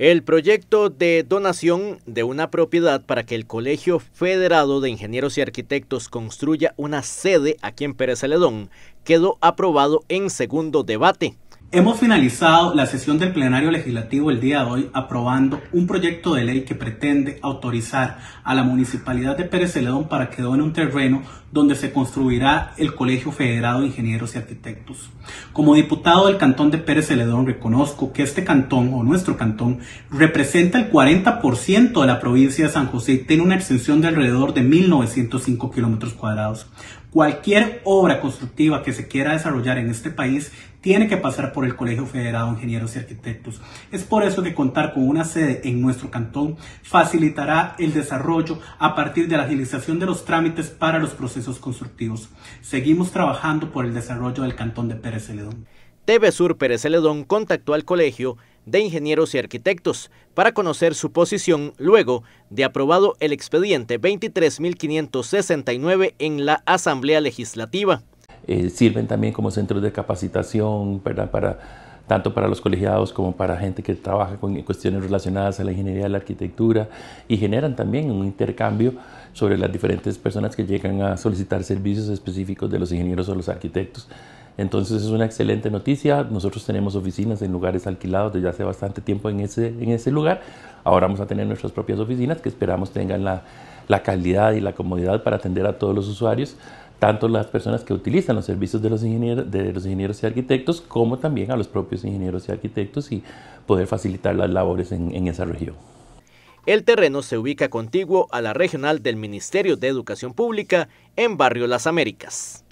El proyecto de donación de una propiedad para que el Colegio Federado de Ingenieros y Arquitectos construya una sede aquí en Pérez Celedón quedó aprobado en segundo debate. Hemos finalizado la sesión del plenario legislativo el día de hoy aprobando un proyecto de ley que pretende autorizar a la municipalidad de Pérez Celedón para que done un terreno donde se construirá el Colegio Federado de Ingenieros y Arquitectos. Como diputado del cantón de Pérez Celedón reconozco que este cantón o nuestro cantón representa el 40% de la provincia de San José y tiene una extensión de alrededor de 1.905 kilómetros cuadrados. Cualquier obra constructiva que se quiera desarrollar en este país tiene que pasar por el Colegio Federado de Ingenieros y Arquitectos. Es por eso que contar con una sede en nuestro cantón facilitará el desarrollo a partir de la agilización de los trámites para los procesos constructivos. Seguimos trabajando por el desarrollo del cantón de Pérez Celedón. TV Sur Pérez Celedón contactó al colegio de Ingenieros y Arquitectos para conocer su posición luego de aprobado el expediente 23.569 en la Asamblea Legislativa. Eh, sirven también como centros de capacitación tanto para los colegiados como para gente que trabaja con cuestiones relacionadas a la ingeniería, y la arquitectura y generan también un intercambio sobre las diferentes personas que llegan a solicitar servicios específicos de los ingenieros o los arquitectos. Entonces es una excelente noticia. Nosotros tenemos oficinas en lugares alquilados desde hace bastante tiempo en ese, en ese lugar. Ahora vamos a tener nuestras propias oficinas que esperamos tengan la, la calidad y la comodidad para atender a todos los usuarios tanto las personas que utilizan los servicios de los ingenieros, de los ingenieros y arquitectos, como también a los propios ingenieros y arquitectos y poder facilitar las labores en, en esa región. El terreno se ubica contiguo a la regional del Ministerio de Educación Pública en Barrio Las Américas.